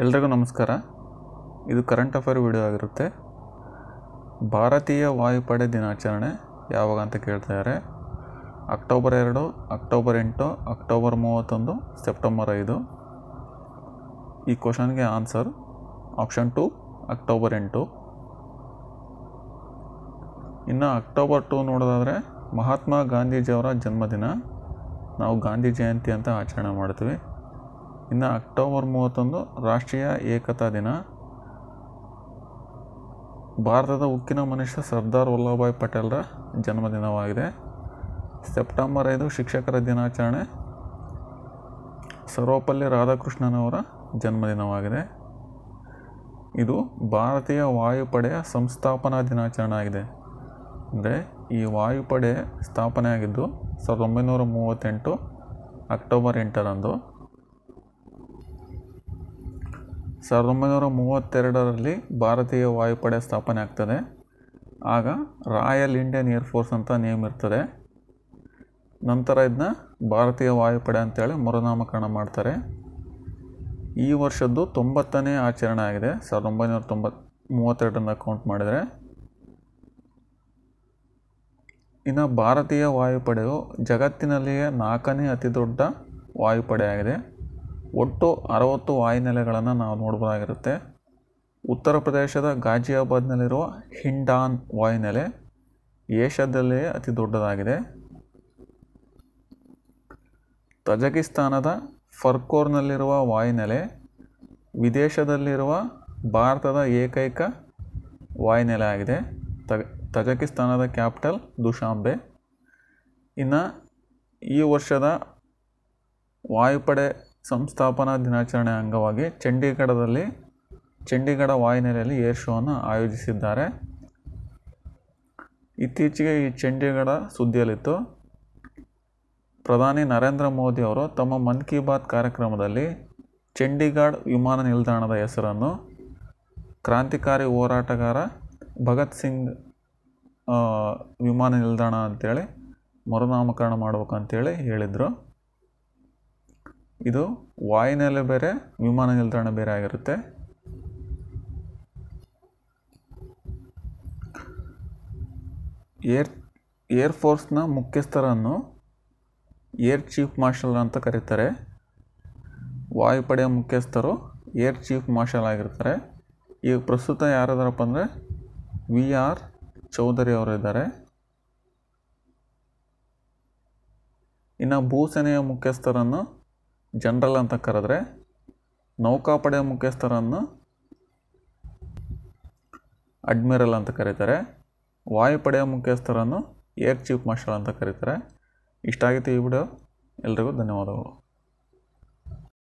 ಎಲ್ರಿಗೂ ನಮಸ್ಕಾರ ಇದು ಕರೆಂಟ್ ಅಫೇರ್ ವಿಡಿಯೋ ಆಗಿರುತ್ತೆ ಭಾರತೀಯ ವಾಯುಪಡೆ ದಿನಾಚರಣೆ ಯಾವಾಗ ಅಂತ ಕೇಳ್ತಿದ್ದಾರೆ ಅಕ್ಟೋಬರ್ ಎರಡು ಅಕ್ಟೋಬರ್ ಎಂಟು ಅಕ್ಟೋಬರ್ ಮೂವತ್ತೊಂದು ಸೆಪ್ಟೆಂಬರ್ ಐದು ಈ ಕ್ವಶನ್ಗೆ ಆನ್ಸರ್ ಆಪ್ಷನ್ ಟು ಅಕ್ಟೋಬರ್ ಎಂಟು ಇನ್ನು ಅಕ್ಟೋಬರ್ ಟು ನೋಡೋದಾದರೆ ಮಹಾತ್ಮ ಗಾಂಧೀಜಿಯವರ ಜನ್ಮದಿನ ನಾವು ಗಾಂಧಿ ಜಯಂತಿ ಅಂತ ಆಚರಣೆ ಮಾಡ್ತೀವಿ ಇನ್ನು ಅಕ್ಟೋಬರ್ ಮೂವತ್ತೊಂದು ರಾಷ್ಟ್ರೀಯ ಏಕತಾ ದಿನ ಭಾರತದ ಉಕ್ಕಿನ ಮನುಷ್ಯ ಸರ್ದಾರ್ ವಲ್ಲಭಭಾಯ್ ಪಟೇಲರ ಜನ್ಮದಿನವಾಗಿದೆ ಸೆಪ್ಟೆಂಬರ್ ಐದು ಶಿಕ್ಷಕರ ದಿನಾಚರಣೆ ಸರ್ವಪಲ್ಲಿ ರಾಧಾಕೃಷ್ಣನವರ ಜನ್ಮದಿನವಾಗಿದೆ ಇದು ಭಾರತೀಯ ವಾಯುಪಡೆಯ ಸಂಸ್ಥಾಪನಾ ದಿನಾಚರಣೆ ಆಗಿದೆ ಅಂದರೆ ಈ ವಾಯುಪಡೆ ಸ್ಥಾಪನೆಯಾಗಿದ್ದು ಸಾವಿರದ ಒಂಬೈನೂರ ಮೂವತ್ತೆಂಟು ಅಕ್ಟೋಬರ್ ಎಂಟರಂದು ಸಾವಿರದ ಒಂಬೈನೂರ ಮೂವತ್ತೆರಡರಲ್ಲಿ ಭಾರತೀಯ ವಾಯುಪಡೆ ಸ್ಥಾಪನೆ ಆಗ್ತದೆ ಆಗ ರಾಯಲ್ ಇಂಡಿಯನ್ ಏರ್ಫೋರ್ಸ್ ಅಂತ ನೇಮ್ ಇರ್ತದೆ ನಂತರ ಇದನ್ನ ಭಾರತೀಯ ವಾಯುಪಡೆ ಅಂತೇಳಿ ಮರುನಾಮಕರಣ ಮಾಡ್ತಾರೆ ಈ ವರ್ಷದ್ದು ತೊಂಬತ್ತನೇ ಆಚರಣೆ ಆಗಿದೆ ಸಾವಿರದ ಒಂಬೈನೂರ ತೊಂಬತ್ ಮೂವತ್ತೆರಡನ್ನ ಕೌಂಟ್ ಮಾಡಿದರೆ ಇನ್ನು ಭಾರತೀಯ ವಾಯುಪಡೆಯು ಜಗತ್ತಿನಲ್ಲಿಯೇ ನಾಲ್ಕನೇ ಅತಿ ದೊಡ್ಡ ವಾಯುಪಡೆ ಆಗಿದೆ ಒಟ್ಟು ಅರವತ್ತು ವಾಯುನೆಲೆಗಳನ್ನು ನಾವು ನೋಡ್ಬೋದಾಗಿರುತ್ತೆ ಉತ್ತರ ಪ್ರದೇಶದ ಗಾಜಿಯಾಬಾದ್ನಲ್ಲಿರುವ ಹಿಂಡಾನ್ ವಾಯುನೆಲೆ ಏಷ್ಯಾದಲ್ಲಿಯೇ ಅತಿ ದೊಡ್ಡದಾಗಿದೆ ತಜಕಿಸ್ತಾನದ ಫರ್ಕೋರ್ನಲ್ಲಿರುವ ವಾಯುನೆಲೆ ವಿದೇಶದಲ್ಲಿರುವ ಭಾರತದ ಏಕೈಕ ವಾಯುನೆಲೆ ಆಗಿದೆ ತಗ ತಜಕಿಸ್ತಾನದ ಕ್ಯಾಪಿಟಲ್ ದುಶಾಂಬೆ ಇನ್ನು ಈ ವರ್ಷದ ವಾಯುಪಡೆ ಸಂಸ್ಥಾಪನಾ ದಿನಾಚರಣೆ ಅಂಗವಾಗಿ ಚಂಡೀಗಢದಲ್ಲಿ ಚಂಡೀಗಢ ವಾಯುನೆಲೆಯಲ್ಲಿ ಏರ್ ಶೋವನ್ನು ಆಯೋಜಿಸಿದ್ದಾರೆ ಇತ್ತೀಚೆಗೆ ಈ ಚಂಡೀಗಢ ಸುದ್ದಿಯಲ್ಲಿತ್ತು ಪ್ರಧಾನಿ ನರೇಂದ್ರ ಮೋದಿ ಅವರು ತಮ್ಮ ಮನ್ ಕಿ ಬಾತ್ ಕಾರ್ಯಕ್ರಮದಲ್ಲಿ ಚಂಡೀಗಢ ವಿಮಾನ ನಿಲ್ದಾಣದ ಹೆಸರನ್ನು ಕ್ರಾಂತಿಕಾರಿ ಹೋರಾಟಗಾರ ಭಗತ್ ಸಿಂಗ್ ವಿಮಾನ ನಿಲ್ದಾಣ ಅಂತೇಳಿ ಮರುನಾಮಕರಣ ಮಾಡಬೇಕಂತೇಳಿ ಹೇಳಿದರು ಇದು ವಾಯುನೆಲೆ ಬೇರೆ ವಿಮಾನ ನಿಲ್ದಾಣ ಬೇರೆ ಆಗಿರುತ್ತೆ ಏರ್ ಏರ್ಫೋರ್ಸ್ನ ಮುಖ್ಯಸ್ಥರನ್ನು ಏರ್ ಚೀಫ್ ಮಾರ್ಷಲ್ ಅಂತ ಕರೀತಾರೆ ವಾಯುಪಡೆಯ ಮುಖ್ಯಸ್ಥರು ಏರ್ ಚೀಫ್ ಮಾರ್ಷಲ್ ಆಗಿರ್ತಾರೆ ಈಗ ಪ್ರಸ್ತುತ ಯಾರಿದಾರಪ್ಪ ಅಂದರೆ ವಿ ಆರ್ ಚೌಧರಿ ಅವರು ಇದ್ದಾರೆ ಇನ್ನು ಭೂಸೇನೆಯ ಮುಖ್ಯಸ್ಥರನ್ನು ಜನರಲ್ ಅಂತ ಕರೆದ್ರೆ ನೌಕಾಪಡೆಯ ಮುಖ್ಯಸ್ಥರನ್ನು ಅಡ್ಮಿರಲ್ ಅಂತ ಕರೀತಾರೆ ವಾಯುಪಡೆಯ ಮುಖ್ಯಸ್ಥರನ್ನು ಏರ್ ಚೀಫ್ ಮಾರ್ಷಲ್ ಅಂತ ಕರೀತಾರೆ ಆಗಿತ್ತು ಈ ವಿಡಿಯೋ ಎಲ್ರಿಗೂ ಧನ್ಯವಾದಗಳು